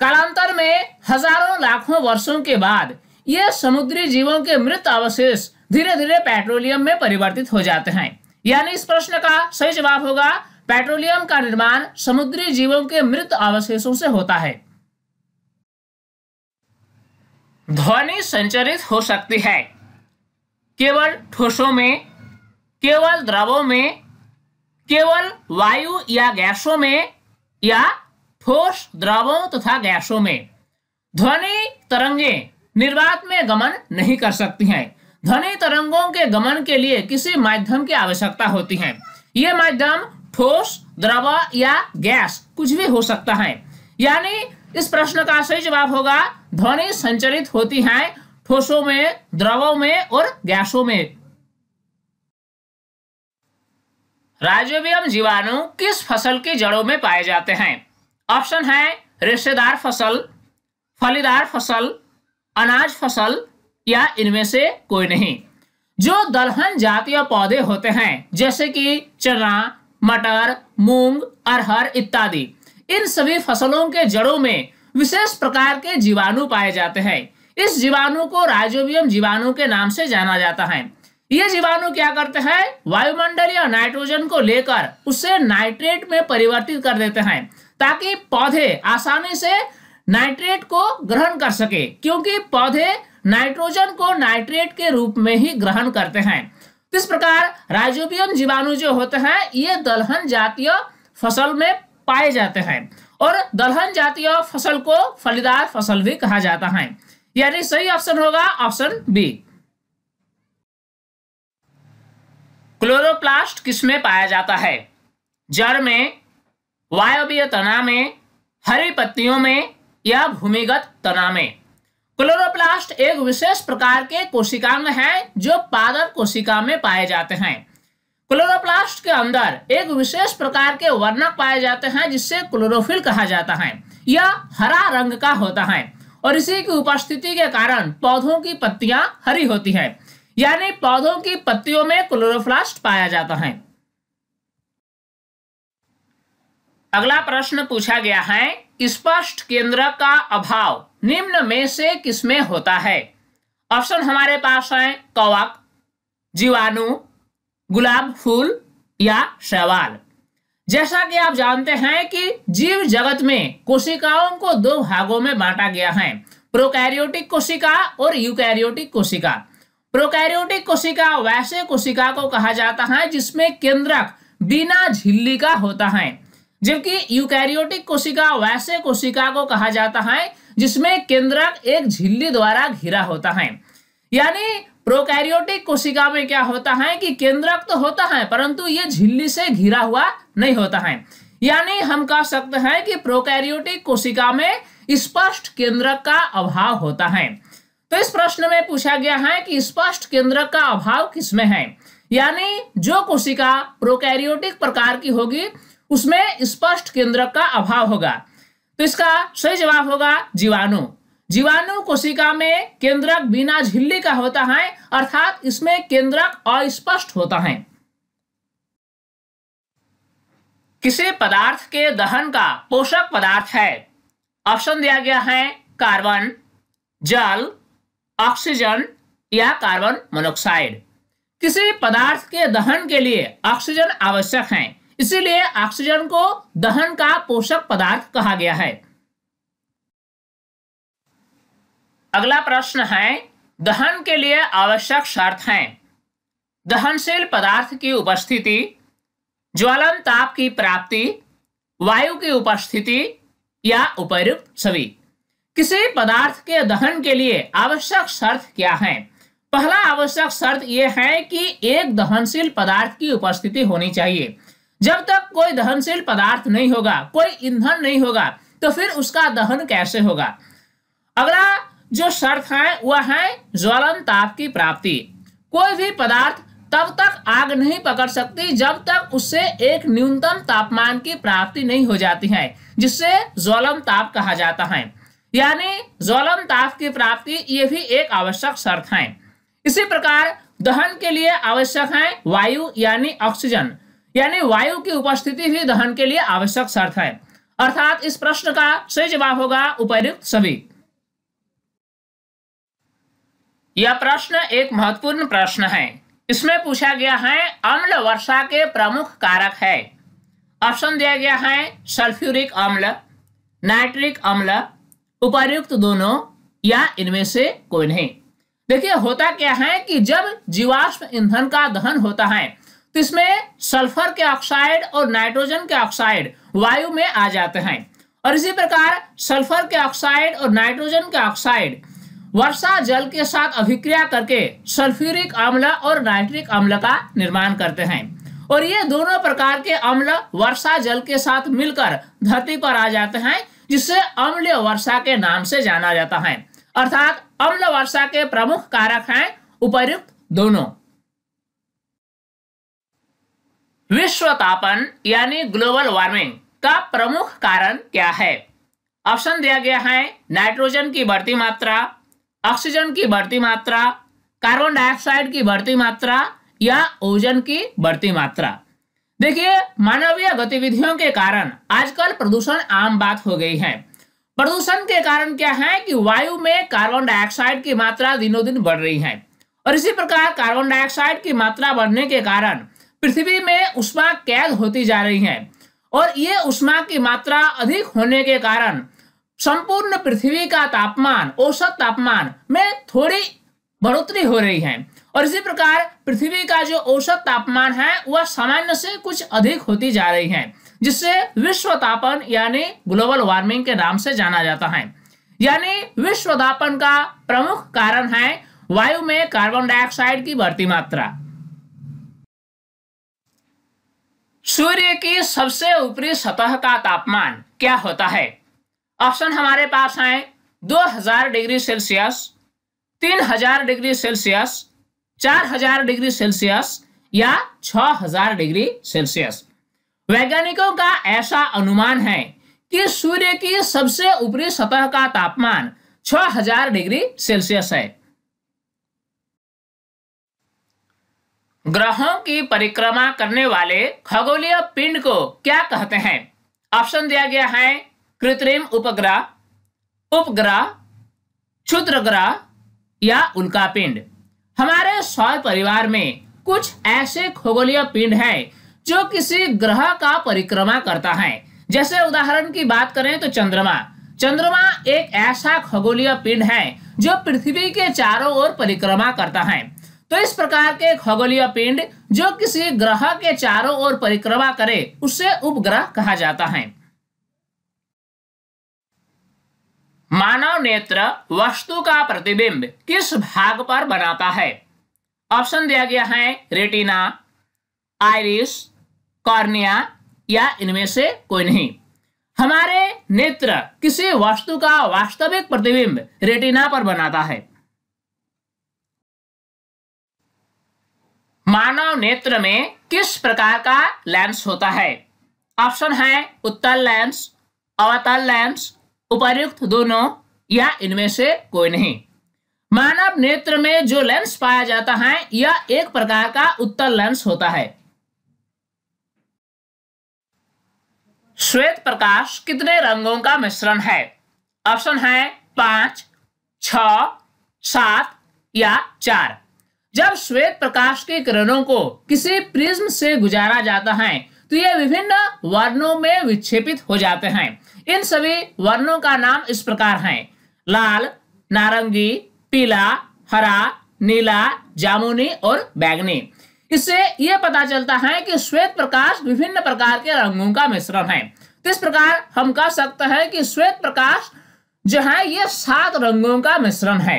कालांतर में हजारों लाखों वर्षों के बाद ये समुद्री जीवों के मृत अवशेष धीरे धीरे पेट्रोलियम में परिवर्तित हो जाते हैं यानी इस प्रश्न का सही जवाब होगा पेट्रोलियम का निर्माण समुद्री जीवों के मृत अवशेषों से होता है ध्वनि संचरित हो सकती है केवल ठोसों में केवल द्रवों में केवल वायु या गैसों में या ठोस द्रवों तथा गैसों में ध्वनि तरंगे निर्वात में गमन नहीं कर सकती हैं ध्वनि तरंगों के गमन के लिए किसी माध्यम की आवश्यकता होती है ये माध्यम ठोस द्रव या गैस कुछ भी हो सकता है यानी इस प्रश्न का सही जवाब होगा ध्वनि संचरित होती है ठोसों में द्रवों में और गैसों में राजोबियम जीवाणु किस फसल की जड़ों में पाए जाते हैं ऑप्शन है रेशेदार फसल फलीदार फसल अनाज फसल या इनमें से कोई नहीं जो दलहन जातीय पौधे होते हैं जैसे कि चना मटर मूंग अरहर इत्यादि इन सभी फसलों के जड़ों में विशेष प्रकार के जीवाणु पाए जाते हैं इस जीवाणु को राइजोबियम जीवाणु के नाम से जाना जाता है ये जीवाणु क्या करते हैं या नाइट्रोजन को लेकर उसे नाइट्रेट में परिवर्तित कर देते हैं ताकि पौधे आसानी से नाइट्रेट को ग्रहण कर सके क्योंकि पौधे नाइट्रोजन को नाइट्रेट के रूप में ही ग्रहण करते हैं इस प्रकार राइजोबियम जीवाणु जो होते हैं ये दलहन जातीय फसल में पाए जाते हैं और दलहन जातीय फसल को फलीदार फसल भी कहा जाता है यानी सही ऑप्शन होगा ऑप्शन बी क्लोरोप्लास्ट किसमें पाया जाता है जड़ में वायवीय तना में हरी पत्तियों में या भूमिगत तना में क्लोरोप्लास्ट एक विशेष प्रकार के कोशिका में है जो पादर कोशिका में पाए जाते हैं क्लोरोप्लास्ट के अंदर एक विशेष प्रकार के वर्णक पाए जाते हैं जिससे क्लोरोफिल कहा जाता है यह हरा रंग का होता है और इसी की उपस्थिति के कारण पौधों की पत्तियां हरी होती है यानी पौधों की पत्तियों में क्लोरोप्लास्ट पाया जाता है अगला प्रश्न पूछा गया है स्पष्ट केंद्र का अभाव निम्न में से किसमें होता है ऑप्शन हमारे पास है कवक जीवाणु गुलाब फूल या शैवाल जैसा कि आप जानते हैं कि जीव जगत में कोशिकाओं को दो भागों में बांटा गया है प्रोकैरियोटिक कोशिका और यूकैरियोटिक कोशिका प्रोकैरियोटिक कोशिका वैसे कोशिका को कहा जाता है जिसमें केंद्रक बिना झिल्ली का होता है जबकि यूकैरियोटिक कोशिका वैसे कोशिका को कहा जाता है जिसमें केंद्रक एक झिल्ली द्वारा घिरा होता है यानी प्रोकैरियोटिक कोशिका में क्या होता है कि केंद्रक तो होता है परंतु ये झिल्ली से घिरा हुआ नहीं होता है यानी हम कह सकते हैं कि प्रोकैरियोटिक कोशिका में स्पष्ट केंद्रक का अभाव होता है तो इस प्रश्न में पूछा गया है कि स्पष्ट केंद्रक का अभाव किसमें है यानी जो कोशिका प्रोकैरियोटिक प्रकार की होगी उसमें स्पष्ट केंद्रक का अभाव होगा तो इसका सही जवाब होगा जीवाणु जीवाणु कोशिका में केंद्रक बिना झिल्ली का होता है अर्थात इसमें केंद्रक अस्पष्ट होता है किसी पदार्थ के दहन का पोषक पदार्थ है ऑप्शन दिया गया है कार्बन जल ऑक्सीजन या कार्बन मोनोक्साइड किसी पदार्थ के दहन के लिए ऑक्सीजन आवश्यक है इसीलिए ऑक्सीजन को दहन का पोषक पदार्थ कहा गया है अगला प्रश्न है दहन के लिए आवश्यक शर्त हैं दहनशील पदार्थ की उपस्थिति ज्वलन ताप की प्राप्ति वायु की उपस्थिति या उपयुक्त छवि किसी पदार्थ के दहन के लिए आवश्यक शर्त क्या है पहला आवश्यक शर्त यह है कि एक दहनशील पदार्थ की उपस्थिति होनी चाहिए जब तक कोई दहनशील पदार्थ नहीं होगा कोई ईंधन नहीं होगा तो फिर उसका दहन कैसे होगा अगला जो शर्त है वह है ज्वलन ताप की प्राप्ति कोई भी पदार्थ तब तक आग नहीं पकड़ सकती जब तक उससे एक न्यूनतम तापमान की प्राप्ति नहीं हो जाती है जिससे ज्वलन ताप कहा जाता है यानी ज्वलन ताप की प्राप्ति ये भी एक आवश्यक शर्त है इसी प्रकार दहन के लिए आवश्यक है वायु यानी ऑक्सीजन यानी वायु की उपस्थिति भी दहन के लिए आवश्यक शर्त है अर्थात इस प्रश्न का सही जवाब होगा उपयुक्त सभी यह प्रश्न एक महत्वपूर्ण प्रश्न है इसमें पूछा गया है अम्ल वर्षा के प्रमुख कारक है ऑप्शन दिया गया है सल्फ्यूरिक अम्ल नाइट्रिक अम्ल उपयुक्त दोनों या इनमें से कोई नहीं देखिए होता क्या है कि जब जीवाश्म ईंधन का दहन होता है तो इसमें सल्फर के ऑक्साइड और नाइट्रोजन के ऑक्साइड वायु में आ जाते हैं और इसी प्रकार सल्फर के ऑक्साइड और नाइट्रोजन के ऑक्साइड वर्षा जल के साथ अभिक्रिया करके सल्फ्यूरिक अम्ल और नाइट्रिक अम्ल का निर्माण करते हैं और ये दोनों प्रकार के अम्ल वर्षा जल के साथ मिलकर धरती पर आ जाते हैं जिसे अम्ल वर्षा के नाम से जाना जाता है अर्थात अम्ल वर्षा के प्रमुख कारक हैं उपर्युक्त दोनों विश्व तापन यानी ग्लोबल वार्मिंग का प्रमुख कारण क्या है ऑप्शन दिया गया है नाइट्रोजन की बढ़ती मात्रा ऑक्सीजन की बढ़ती मात्रा कार्बन डाइऑक्साइड की बढ़ती मात्रा या ओजन की बढ़ती मात्रा देखिए मानवीय गतिविधियों के कारण आजकल प्रदूषण आम बात हो गई है प्रदूषण के कारण क्या है कि वायु में कार्बन डाइऑक्साइड की मात्रा दिनों दिन बढ़ रही है और इसी प्रकार कार्बन डाइऑक्साइड की मात्रा बढ़ने के कारण पृथ्वी में उष्मा कैद होती जा रही है और ये उष्मा की मात्रा अधिक होने के कारण संपूर्ण पृथ्वी का तापमान औसत तापमान में थोड़ी बढ़ोतरी हो रही है और इसी प्रकार पृथ्वी का जो औसत तापमान है वह सामान्य से कुछ अधिक होती जा रही है जिससे विश्व तापन यानी ग्लोबल वार्मिंग के नाम से जाना जाता है यानी विश्व तापन का प्रमुख कारण है वायु में कार्बन डाइऑक्साइड की बढ़ती मात्रा सूर्य की सबसे ऊपरी सतह का तापमान क्या होता है ऑप्शन हमारे पास हैं 2000 degree Celsius 3000 degree Celsius 4000 degree Celsius या 6000 डिग्री सेल्सियस वैज्ञानिकों का ऐसा अनुमान है कि सूर्य की सबसे ऊपरी सतह का तापमान 6000 डिग्री सेल्सियस है ग्रहों की परिक्रमा करने वाले खगोलीय पिंड को क्या कहते हैं ऑप्शन दिया गया है कृत्रिम उपग्रह उपग्रह क्षुद्र ग्रह या उल्का पिंड हमारे सौर परिवार में कुछ ऐसे खगोलीय पिंड हैं जो किसी ग्रह का परिक्रमा करता है जैसे उदाहरण की बात करें तो चंद्रमा चंद्रमा एक ऐसा खगोलीय पिंड है जो पृथ्वी के चारों ओर परिक्रमा करता है तो इस प्रकार के खगोलीय पिंड जो किसी ग्रह के चारों ओर परिक्रमा करे उसे उपग्रह कहा जाता है मानव नेत्र वस्तु का प्रतिबिंब किस भाग पर बनाता है ऑप्शन दिया गया है रेटिना आयरिस कॉर्निया या इनमें से कोई नहीं हमारे नेत्र किसी वस्तु का वास्तविक प्रतिबिंब रेटिना पर बनाता है मानव नेत्र में किस प्रकार का लेंस होता है ऑप्शन है उत्तल लेंस अवतल लेंस उपर्युक्त दोनों या इनमें से कोई नहीं मानव नेत्र में जो लेंस पाया जाता है यह एक प्रकार का उत्तल लेंस होता है श्वेत प्रकाश कितने रंगों का मिश्रण है ऑप्शन है पांच छ सात या चार जब श्वेत प्रकाश की किरणों को किसी प्रिज्म से गुजारा जाता है तो ये विभिन्न वर्णों में विक्षेपित हो जाते हैं इन सभी वर्णों का नाम इस प्रकार है लाल नारंगी पीला हरा नीला जामुनी और बैगनी इससे यह पता चलता है कि श्वेत प्रकाश विभिन्न प्रकार के रंगों का मिश्रण है तो इस प्रकार हम कह सकते हैं कि श्वेत प्रकाश जो है ये सात रंगों का मिश्रण है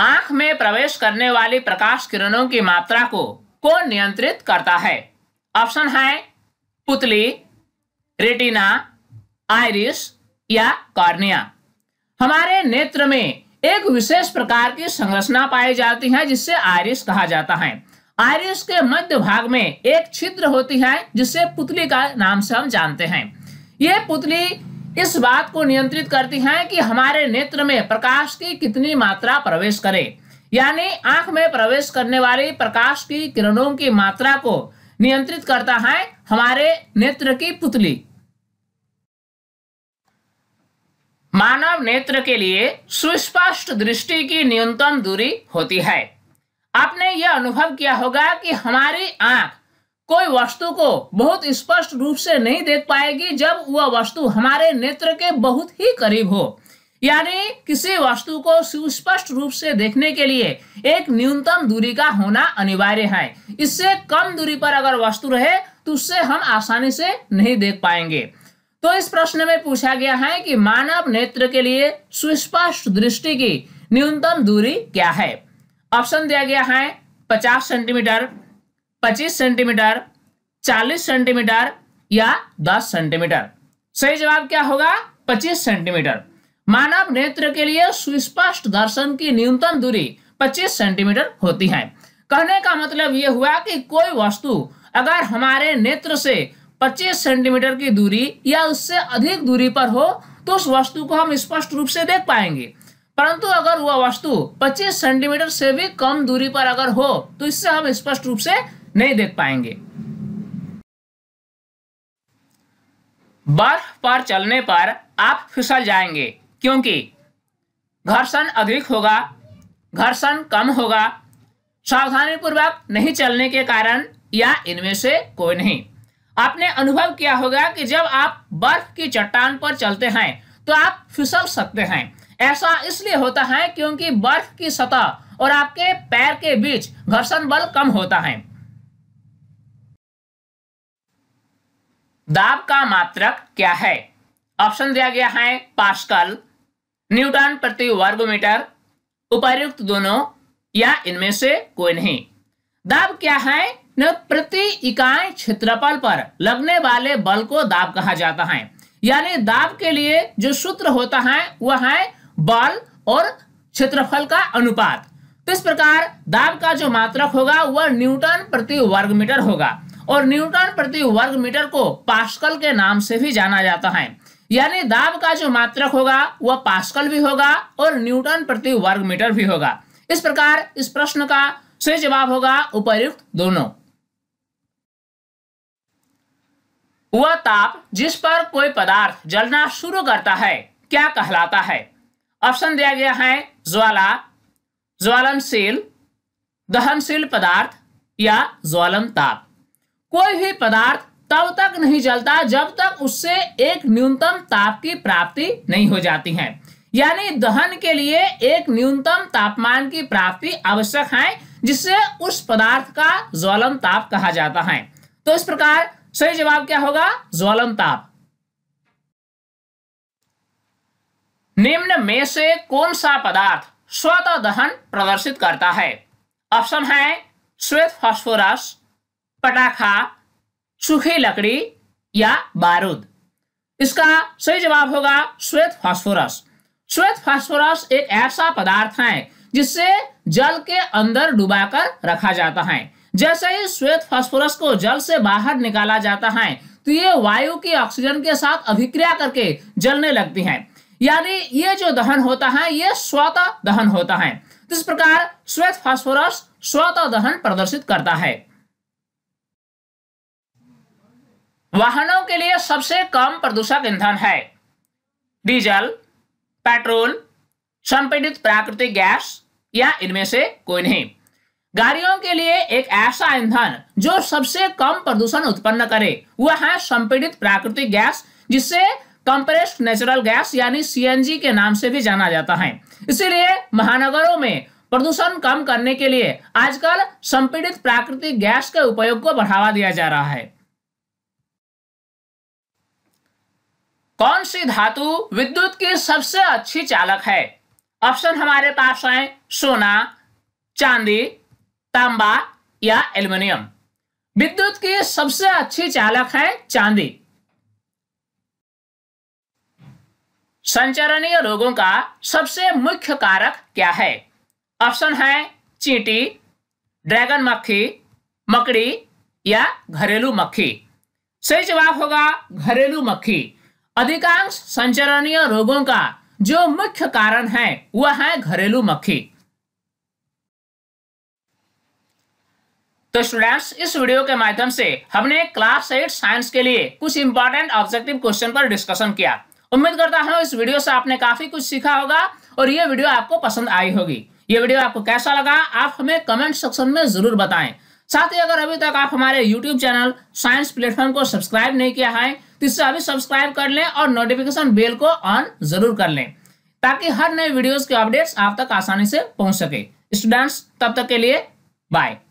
आंख में प्रवेश करने वाली प्रकाश किरणों की मात्रा को कौन नियंत्रित करता है ऑप्शन है पुतली रेटिना आयरिस या कॉर्निया हमारे नेत्र में एक विशेष प्रकार की संरचना पाई जाती है जिससे आयरिस कहा जाता है आयरिस के मध्य भाग में एक छिद्र होती है जिसे पुतली का नाम से हम जानते हैं यह पुतली इस बात को नियंत्रित करती हैं कि हमारे नेत्र में प्रकाश की कितनी मात्रा प्रवेश करे यानी आंख में प्रवेश करने वाली प्रकाश की किरणों की मात्रा को नियंत्रित करता है हमारे नेत्र की पुतली मानव नेत्र के लिए सुस्पष्ट दृष्टि की न्यूनतम दूरी होती है आपने यह अनुभव किया होगा कि हमारी आंख कोई वस्तु को बहुत स्पष्ट रूप से नहीं देख पाएगी जब वह वस्तु हमारे नेत्र के बहुत ही करीब हो यानी किसी वस्तु को सुस्पष्ट रूप से देखने के लिए एक न्यूनतम दूरी का होना अनिवार्य है इससे कम दूरी पर अगर वस्तु रहे तो उससे हम आसानी से नहीं देख पाएंगे तो इस प्रश्न में पूछा गया है कि मानव नेत्र के लिए सुस्पष्ट दृष्टि की न्यूनतम दूरी क्या है ऑप्शन दिया गया है पचास सेंटीमीटर पच्चीस सेंटीमीटर चालीस सेंटीमीटर या दस सेंटीमीटर सही जवाब क्या होगा पच्चीस सेंटीमीटर मानव नेत्र के लिए सुस्पष्ट दर्शन की न्यूनतम दूरी पच्चीस सेंटीमीटर होती है कहने का मतलब यह हुआ कि कोई वस्तु अगर हमारे नेत्र से 25 सेंटीमीटर की दूरी या उससे अधिक दूरी पर हो तो उस वस्तु को हम स्पष्ट रूप से देख पाएंगे परंतु अगर वह वस्तु 25 सेंटीमीटर से भी कम दूरी पर अगर हो तो इससे हम स्पष्ट रूप से नहीं देख पाएंगे बर्फ पर चलने पर आप फिसल जाएंगे क्योंकि घर्षण अधिक होगा घर्षण कम होगा सावधानी पूर्वक नहीं चलने के कारण या इनमें से कोई नहीं आपने अनुभव किया होगा कि जब आप बर्फ की चट्टान पर चलते हैं तो आप फिसल सकते हैं ऐसा इसलिए होता है क्योंकि बर्फ की सतह और आपके पैर के बीच घर्षण बल कम होता है दाब का मात्रक क्या है ऑप्शन दिया गया है पास्कल न्यूटन प्रति वर्ग मीटर उपर्युक्त दोनों या इनमें से कोई नहीं दाब क्या है न प्रति इकाई क्षेत्रफल पर लगने वाले बल को दाब कहा जाता है यानी दाब के लिए जो सूत्र होता है वह है बल और क्षेत्रफल का अनुपात तो इस प्रकार दाब का जो मात्रक होगा वह न्यूटन प्रति वर्ग मीटर होगा और न्यूटन प्रति वर्ग मीटर को पास्कल के नाम से भी जाना जाता है यानी दाब का जो मात्रक होगा वह पास्कल भी होगा और न्यूटन प्रति वर्ग मीटर भी होगा इस प्रकार इस प्रश्न का सही जवाब होगा उपयुक्त दोनों वह ताप जिस पर कोई पदार्थ जलना शुरू करता है क्या कहलाता है ऑप्शन दिया गया है ज्वाला ज्वालनशील दहनशील पदार्थ या ज्वालन ताप कोई भी पदार्थ तब तक नहीं जलता जब तक उससे एक न्यूनतम ताप की प्राप्ति नहीं हो जाती है यानी दहन के लिए एक न्यूनतम तापमान की प्राप्ति आवश्यक है जिससे उस पदार्थ का ज्वलन ताप कहा जाता है तो इस प्रकार सही जवाब क्या होगा ज्वलन ताप निम्न में से कौन सा पदार्थ स्वतः दहन प्रदर्शित करता है ऑप्शन है श्वेत फास्फोरस पटाखा सूखे लकड़ी या बारूद इसका सही जवाब होगा श्वेत फास्फोरस श्वेत फास्फोरस एक ऐसा पदार्थ है जिससे जल के अंदर डुबाकर रखा जाता है जैसे ही श्वेत फास्फोरस को जल से बाहर निकाला जाता है तो ये वायु की ऑक्सीजन के साथ अभिक्रिया करके जलने लगती है यानी ये जो दहन होता है ये स्वतः दहन होता है इस प्रकार श्वेत फास्फोरस स्वतः दहन प्रदर्शित करता है वाहनों के लिए सबसे कम प्रदूषक ईंधन है डीजल पेट्रोल संपीड़ित प्राकृतिक गैस या इनमें से कोई नहीं गाड़ियों के लिए एक ऐसा ईंधन जो सबसे कम प्रदूषण उत्पन्न करे वह है संपीड़ित प्राकृतिक गैस जिससे कंप्रेस्ड नेचुरल गैस यानी सीएनजी के नाम से भी जाना जाता है इसीलिए महानगरों में प्रदूषण कम करने के लिए आजकल संपीड़ित प्राकृतिक गैस के उपयोग को बढ़ावा दिया जा रहा है कौन सी धातु विद्युत की सबसे अच्छी चालक है ऑप्शन हमारे पास है सोना चांदी तांबा या एल्युमिनियम विद्युत की सबसे अच्छी चालक है चांदी संचरणीय रोगों का सबसे मुख्य कारक क्या है ऑप्शन है चींटी ड्रैगन मक्खी मकड़ी या घरेलू मक्खी सही जवाब होगा घरेलू मक्खी अधिकांश संचरणीय रोगों का जो मुख्य कारण है वह है घरेलू मक्खी तो स्टूडेंट्स इस वीडियो के माध्यम से हमने क्लास एट साइंस के लिए कुछ इंपॉर्टेंट ऑब्जेक्टिव क्वेश्चन पर डिस्कशन किया उम्मीद करता हूं इस वीडियो से आपने काफी कुछ सीखा होगा और ये वीडियो आपको पसंद आई होगी ये वीडियो आपको कैसा लगा आप हमें कमेंट सेक्शन में जरूर बताएं साथ ही अगर अभी तक आप हमारे यूट्यूब चैनल साइंस प्लेटफॉर्म को सब्सक्राइब नहीं किया है इसे अभी सब्सक्राइब कर लें और नोटिफिकेशन बेल को ऑन जरूर कर लें ताकि हर नए वीडियोस के अपडेट्स आप तक आसानी से पहुंच सके स्टूडेंट्स तब तक के लिए बाय